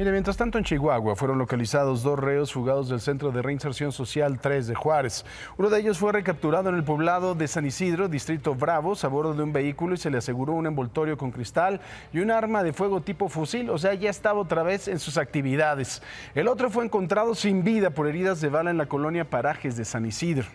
Mire, mientras tanto en Chihuahua fueron localizados dos reos fugados del Centro de Reinserción Social 3 de Juárez. Uno de ellos fue recapturado en el poblado de San Isidro, distrito Bravos, a bordo de un vehículo y se le aseguró un envoltorio con cristal y un arma de fuego tipo fusil, o sea, ya estaba otra vez en sus actividades. El otro fue encontrado sin vida por heridas de bala en la colonia Parajes de San Isidro.